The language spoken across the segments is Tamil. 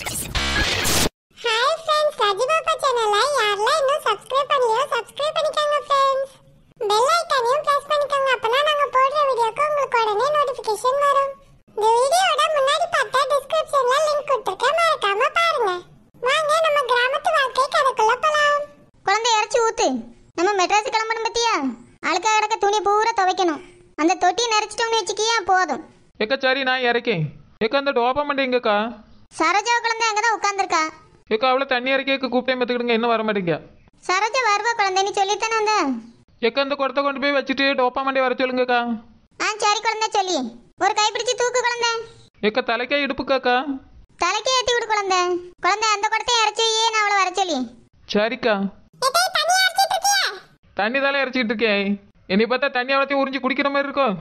ஹாய் ஃப்ரெண்ட்ஸ் சஜிபாபா சேனலை யாரெல்லாம் இன்னும் சப்ஸ்கிரைப் பண்ணலையோ சப்ஸ்கிரைப் பண்ணிக்கோங்க ஃப்ரெண்ட்ஸ் பெல் ஐக்கானையும் பிரஸ் பண்ணிக்கோங்க அப்பதான் நாங்கள் போடுற வீடியோக்கு உங்களுக்கு உடனே நோட்டிபிகேஷன் வரும் இந்த வீடியோட முன்னாடி பார்த்தா டிஸ்கிரிப்ஷன்ல லிங்க் கொடுத்துருக்கேன் மறக்காம பாருங்க வாங்க நம்ம கிராமத்து வாழ்க்கை கதைக்குள்ள போலாம் குழந்தை இறச்சி ஊத்து நம்ம மெட்ராஸ் கிளம்பணும் பத்தியா அழுக்கா கிடக்க துணி பூரா துவைக்கணும் அந்த தொட்டி நிறைச்சிட்டோம்னு வச்சுக்கியா போதும் எக்கா சரி நான் இறக்கேன் எக்கா அந்த டோபமெண்ட் எங்கக்கா சரோஜா குழந்தை அங்கதான் உட்காந்துருக்கா ஏக்கா அவளை தண்ணி இறக்கி கூப்பிட்டே மத்துக்கிடுங்க இன்னும் வர மாட்டீங்க சரோஜா வருவா குழந்தை நீ சொல்லித்தானே அந்த ஏக்கா இந்த குடத்தை கொண்டு போய் வச்சுட்டு டோப்பா மண்டி வர சொல்லுங்கக்கா ஆ சரி குழந்தை சொல்லி ஒரு கை பிடிச்சு தூக்கு குழந்தை ஏக்கா தலைக்கே இடுப்புக்காக்கா தலைக்கே ஏத்தி விடு குழந்தை குழந்தை அந்த குடத்தை இறச்சி வையே நான் அவளை வர சொல்லி சரிக்கா தண்ணி தலை இறச்சிக்கிட்டு இருக்கேன் என்னை பார்த்தா தண்ணி அவ்வளோத்தையும் உறிஞ்சு குடிக்கிற மாதிரி இருக்கும்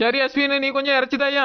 சரி அஸ்வின் நீ கொஞ்சம் இறச்சிதாயா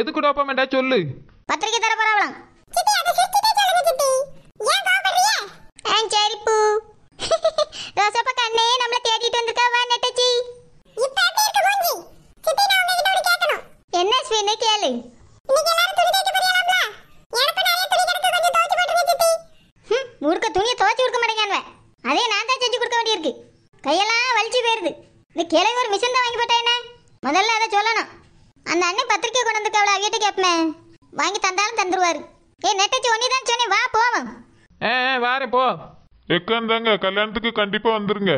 எதுக்கு டோப்பமெண்டா சொல்லு பத்திரிக்கை தர போறாங்களாம் அவியிட்ட கேட்பமே வாங்கி தந்தாலும் தந்துருவாரு ஏ நெட்டச்சி ஒன்னி தான் சொன்னி வா போவோம் ஆ வாரே போ எக்காந்தாங்க கல்யாணத்துக்கு கண்டிப்பா வந்துருங்க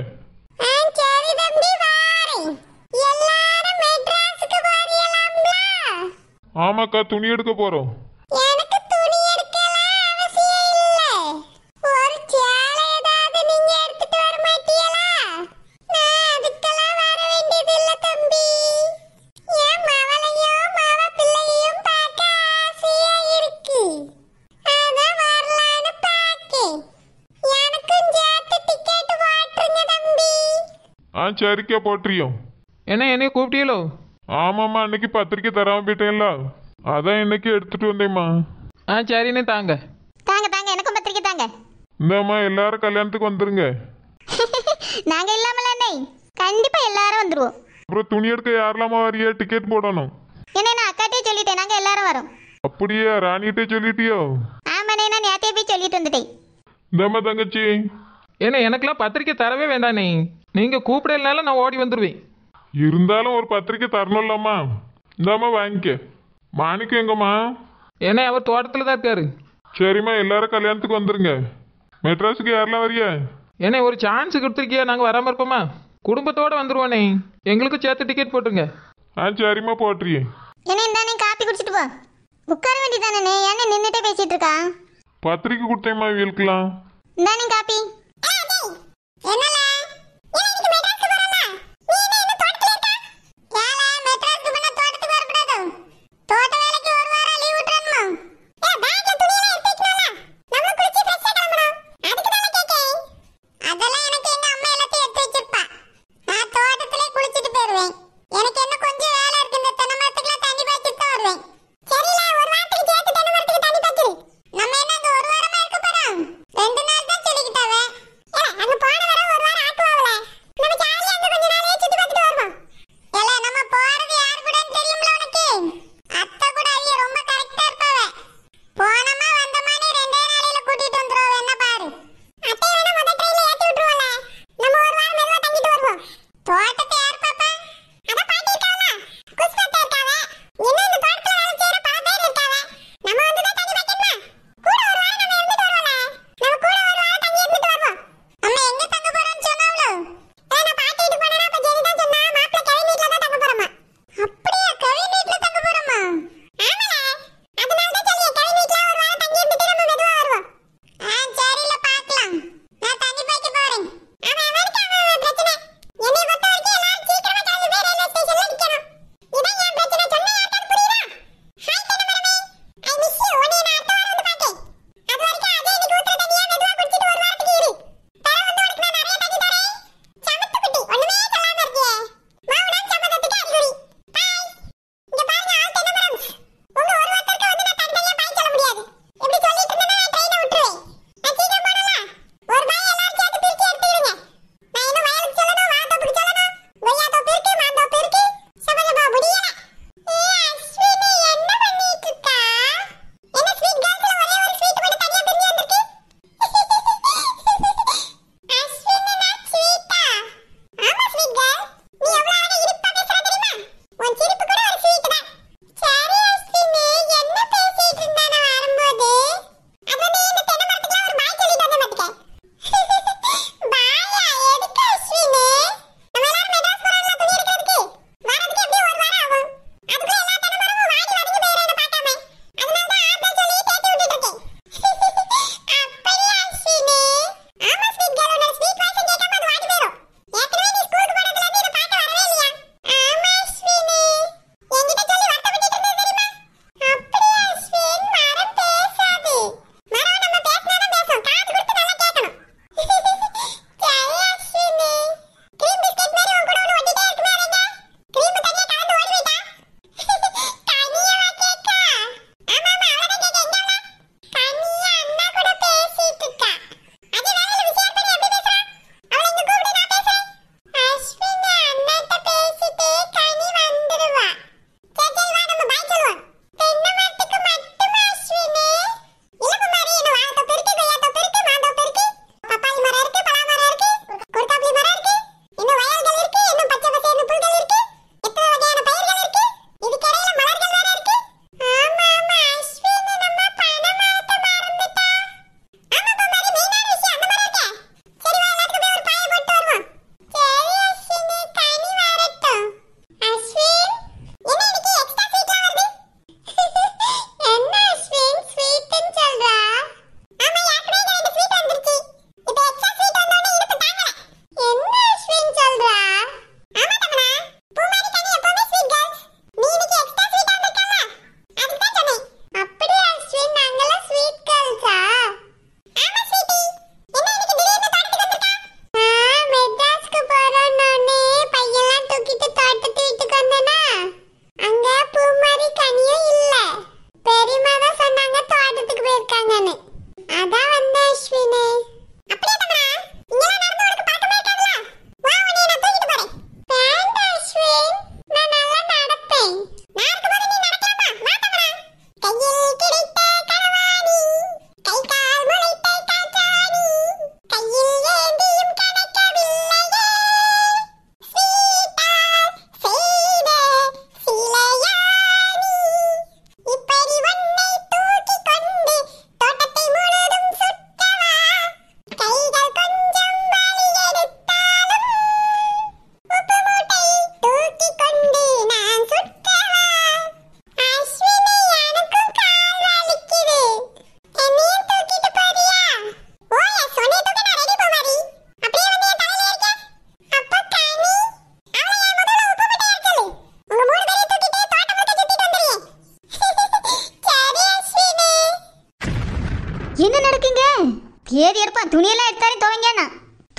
ஆமாக்கா துணி எடுக்க போறோம் ஆ சரிக்கா போட்டிரியும் என்ன என்னைய கூப்பிட்டீங்களோ ஆமாம்மா அன்னைக்கு பத்திரிக்கை தராம போயிட்டேன்ல அதான் இன்னைக்கு எடுத்துட்டு வந்தேம்மா ஆ சரிண்ணே தாங்க தாங்க தாங்க எனக்கும் பத்திரிக்கை தாங்க இந்தம்மா எல்லாரும் கல்யாணத்துக்கு வந்துருங்க நாங்க இல்லாமல அண்ணே கண்டிப்பா எல்லாரும் வந்துருவோம் அப்புறம் துணி எடுக்க யாரெல்லாமா வரியா டிக்கெட் போடணும் என்ன நான் அக்காட்டே சொல்லிட்டேன் நாங்க எல்லாரும் வரோம் அப்படியே ராணிகிட்டே சொல்லிட்டியோ ஆமாண்ணே நான் நேத்தே போய் சொல்லிட்டு வந்துட்டேன் இந்தம்மா தங்கச்சி என்ன எனக்கெல்லாம் பத்திரிக்கை தரவே நீ நீங்கள் கூப்பிடலனால நான் ஓடி வந்துடுவேன் இருந்தாலும் ஒரு பத்திரிக்கை தரணும்லம்மா இந்தாம்மா வாங்கிக்க மாணிக்கம் எங்கம்மா ஏன்னா அவர் தோட்டத்தில் தான் இருக்காரு சரிம்மா எல்லாரும் கல்யாணத்துக்கு வந்துருங்க மெட்ராஸுக்கு யாரெல்லாம் வரிய ஏன்னா ஒரு சான்ஸ் கொடுத்துருக்கியா நாங்கள் வராமல் இருப்போமா குடும்பத்தோடு வந்துடுவோண்ணே எங்களுக்கும் சேர்த்து டிக்கெட் போட்டுருங்க ஆ சரிம்மா போட்டுறியே என்ன இந்தானே காப்பி குடிச்சிட்டு போ உட்கார வேண்டியதானே ஏன்னா நின்றுட்டே பேசிட்டு இருக்கா பத்திரிக்கை கொடுத்தேம்மா வீழ்க்கலாம் இந்தானே காப்பி என்னல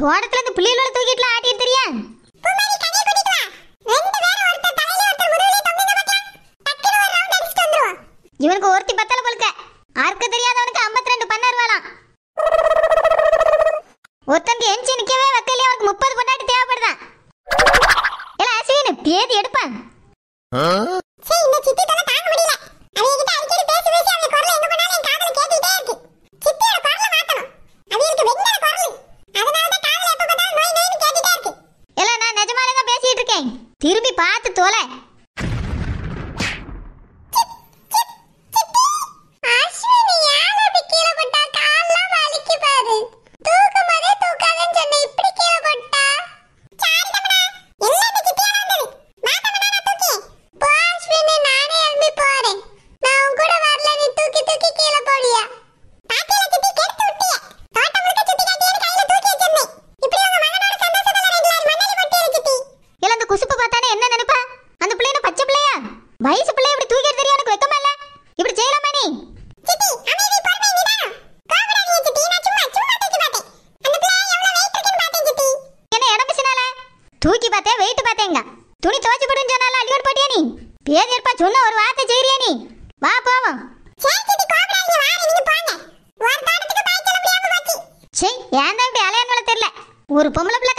தோட்டத்துல இந்த பிள்ளைகளோட தூக்கிட்டுலாம் ஆடி ஒரு பொம்பளை